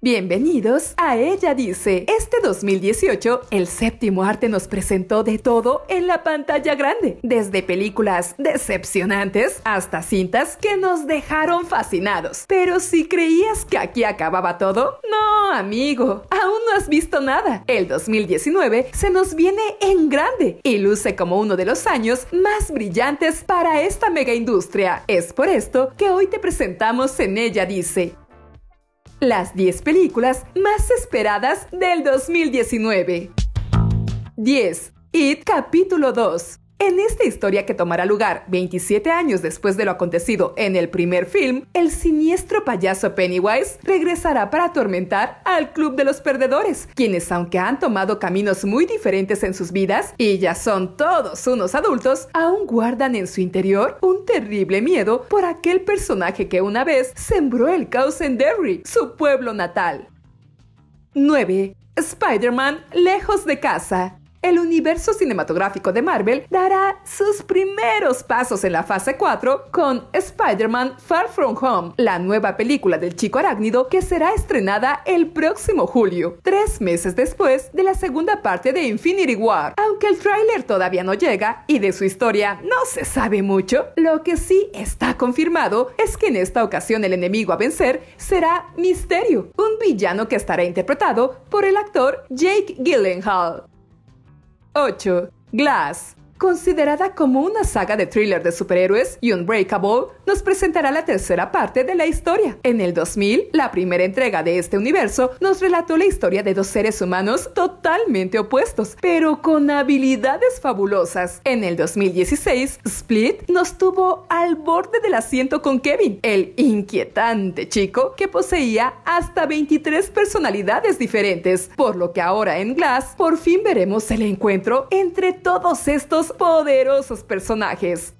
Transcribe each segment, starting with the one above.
Bienvenidos a Ella Dice. Este 2018, el séptimo arte nos presentó de todo en la pantalla grande, desde películas decepcionantes hasta cintas que nos dejaron fascinados. Pero si creías que aquí acababa todo, no, amigo, aún no has visto nada. El 2019 se nos viene en grande y luce como uno de los años más brillantes para esta mega industria. Es por esto que hoy te presentamos en Ella Dice las 10 películas más esperadas del 2019. 10. It capítulo 2. En esta historia que tomará lugar 27 años después de lo acontecido en el primer film, el siniestro payaso Pennywise regresará para atormentar al Club de los Perdedores, quienes aunque han tomado caminos muy diferentes en sus vidas y ya son todos unos adultos, aún guardan en su interior un terrible miedo por aquel personaje que una vez sembró el caos en Derry, su pueblo natal. 9. Spider-Man lejos de casa. El universo cinematográfico de Marvel dará sus primeros pasos en la fase 4 con Spider-Man Far From Home, la nueva película del chico arácnido que será estrenada el próximo julio, tres meses después de la segunda parte de Infinity War. Aunque el tráiler todavía no llega y de su historia no se sabe mucho, lo que sí está confirmado es que en esta ocasión el enemigo a vencer será Misterio, un villano que estará interpretado por el actor Jake Gyllenhaal. 8. Glass Considerada como una saga de thriller de superhéroes, y Unbreakable nos presentará la tercera parte de la historia. En el 2000, la primera entrega de este universo nos relató la historia de dos seres humanos totalmente opuestos, pero con habilidades fabulosas. En el 2016, Split nos tuvo al borde del asiento con Kevin, el inquietante chico que poseía hasta 23 personalidades diferentes, por lo que ahora en Glass por fin veremos el encuentro entre todos estos poderosos personajes.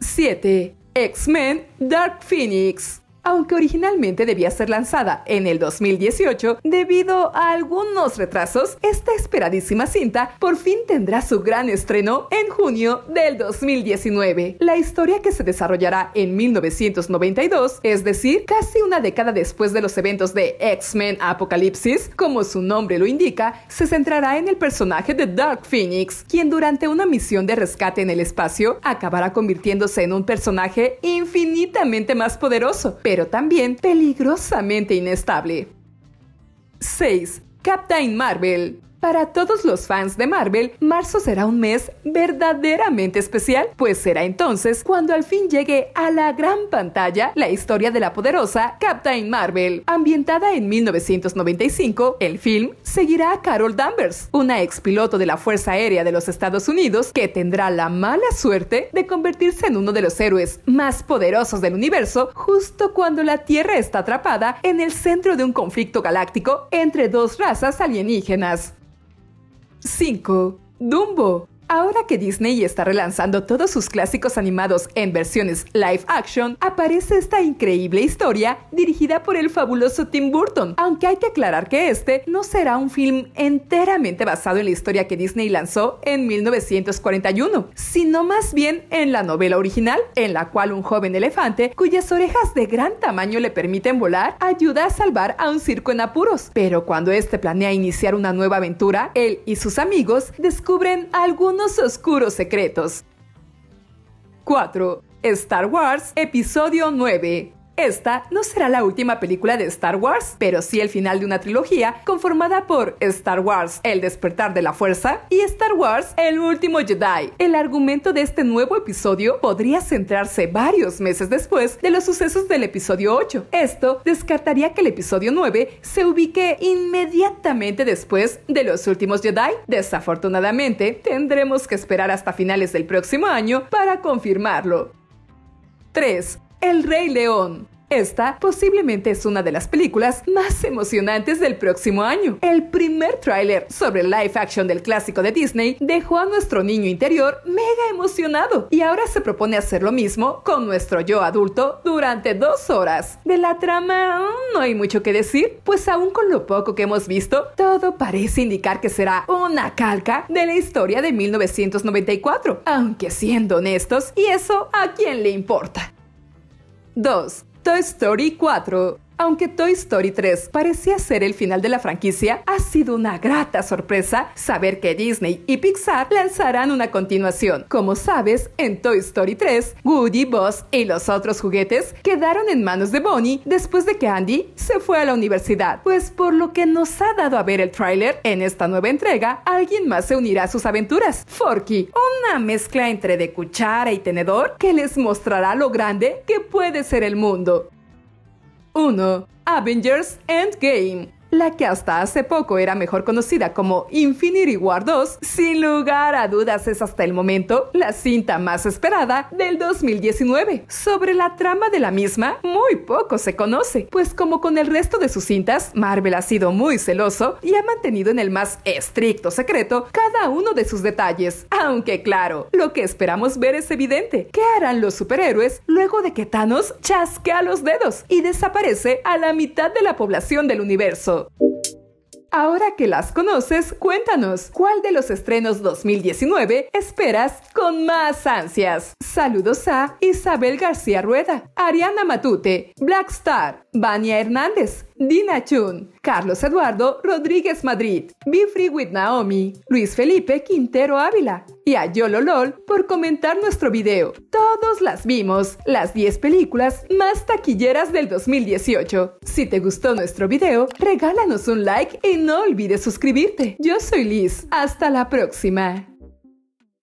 7. X-Men Dark Phoenix aunque originalmente debía ser lanzada en el 2018, debido a algunos retrasos, esta esperadísima cinta por fin tendrá su gran estreno en junio del 2019. La historia que se desarrollará en 1992, es decir, casi una década después de los eventos de X-Men Apocalipsis, como su nombre lo indica, se centrará en el personaje de Dark Phoenix, quien durante una misión de rescate en el espacio acabará convirtiéndose en un personaje infinitamente más poderoso, pero también peligrosamente inestable. 6. Captain Marvel para todos los fans de Marvel, marzo será un mes verdaderamente especial, pues será entonces cuando al fin llegue a la gran pantalla la historia de la poderosa Captain Marvel. Ambientada en 1995, el film seguirá a Carol Danvers, una expiloto de la Fuerza Aérea de los Estados Unidos que tendrá la mala suerte de convertirse en uno de los héroes más poderosos del universo justo cuando la Tierra está atrapada en el centro de un conflicto galáctico entre dos razas alienígenas. 5. Dumbo Ahora que Disney está relanzando todos sus clásicos animados en versiones live action, aparece esta increíble historia dirigida por el fabuloso Tim Burton, aunque hay que aclarar que este no será un film enteramente basado en la historia que Disney lanzó en 1941, sino más bien en la novela original, en la cual un joven elefante cuyas orejas de gran tamaño le permiten volar ayuda a salvar a un circo en apuros. Pero cuando este planea iniciar una nueva aventura, él y sus amigos descubren algún unos oscuros secretos. 4. Star Wars Episodio 9 esta no será la última película de Star Wars, pero sí el final de una trilogía conformada por Star Wars El despertar de la fuerza y Star Wars El último Jedi. El argumento de este nuevo episodio podría centrarse varios meses después de los sucesos del episodio 8. Esto descartaría que el episodio 9 se ubique inmediatamente después de los últimos Jedi. Desafortunadamente, tendremos que esperar hasta finales del próximo año para confirmarlo. 3. El Rey León. Esta posiblemente es una de las películas más emocionantes del próximo año. El primer tráiler sobre live action del clásico de Disney dejó a nuestro niño interior mega emocionado y ahora se propone hacer lo mismo con nuestro yo adulto durante dos horas. De la trama mm, no hay mucho que decir, pues aún con lo poco que hemos visto, todo parece indicar que será una calca de la historia de 1994, aunque siendo honestos, y eso a quién le importa. 2. Toy Story 4. Aunque Toy Story 3 parecía ser el final de la franquicia, ha sido una grata sorpresa saber que Disney y Pixar lanzarán una continuación. Como sabes, en Toy Story 3, Woody, Buzz y los otros juguetes quedaron en manos de Bonnie después de que Andy se fue a la universidad. Pues por lo que nos ha dado a ver el tráiler, en esta nueva entrega alguien más se unirá a sus aventuras. Forky, una mezcla entre de cuchara y tenedor que les mostrará lo grande que puede ser el mundo. 1. Avengers Endgame. La que hasta hace poco era mejor conocida como Infinity War 2, sin lugar a dudas es hasta el momento la cinta más esperada del 2019. Sobre la trama de la misma, muy poco se conoce, pues como con el resto de sus cintas, Marvel ha sido muy celoso y ha mantenido en el más estricto secreto cada uno de sus detalles. Aunque claro, lo que esperamos ver es evidente. ¿Qué harán los superhéroes luego de que Thanos chasquea los dedos y desaparece a la mitad de la población del universo? Ahora que las conoces, cuéntanos, ¿cuál de los estrenos 2019 esperas con más ansias? Saludos a Isabel García Rueda, Ariana Matute, Black Star, Vania Hernández, Dina Chun, Carlos Eduardo Rodríguez Madrid, Be Free with Naomi, Luis Felipe Quintero Ávila y a Yololol por comentar nuestro video. Todos las vimos, las 10 películas más taquilleras del 2018. Si te gustó nuestro video, regálanos un like y no olvides suscribirte. Yo soy Liz, hasta la próxima.